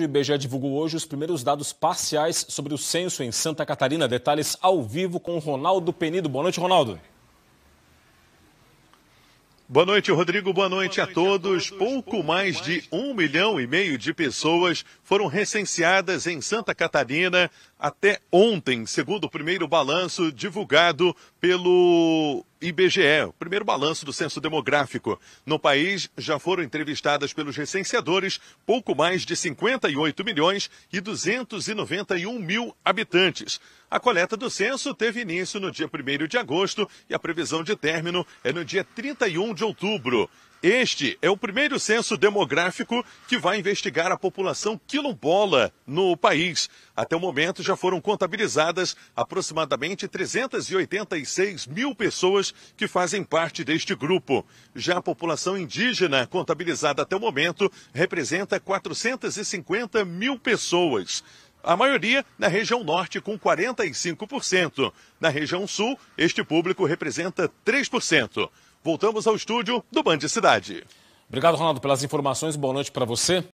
O IBGE divulgou hoje os primeiros dados parciais sobre o censo em Santa Catarina. Detalhes ao vivo com Ronaldo Penido. Boa noite, Ronaldo. Boa noite, Rodrigo. Boa noite a todos. Pouco mais de um milhão e meio de pessoas foram recenseadas em Santa Catarina até ontem, segundo o primeiro balanço divulgado pelo IBGE, o primeiro balanço do censo demográfico. No país, já foram entrevistadas pelos recenseadores pouco mais de 58 milhões e 291 mil habitantes. A coleta do censo teve início no dia 1 de agosto e a previsão de término é no dia 31 de outubro. Este é o primeiro censo demográfico que vai investigar a população quilombola no país. Até o momento já foram contabilizadas aproximadamente 386 mil pessoas que fazem parte deste grupo. Já a população indígena contabilizada até o momento representa 450 mil pessoas a maioria na região norte, com 45%. Na região sul, este público representa 3%. Voltamos ao estúdio do Band Cidade. Obrigado, Ronaldo, pelas informações. Boa noite para você.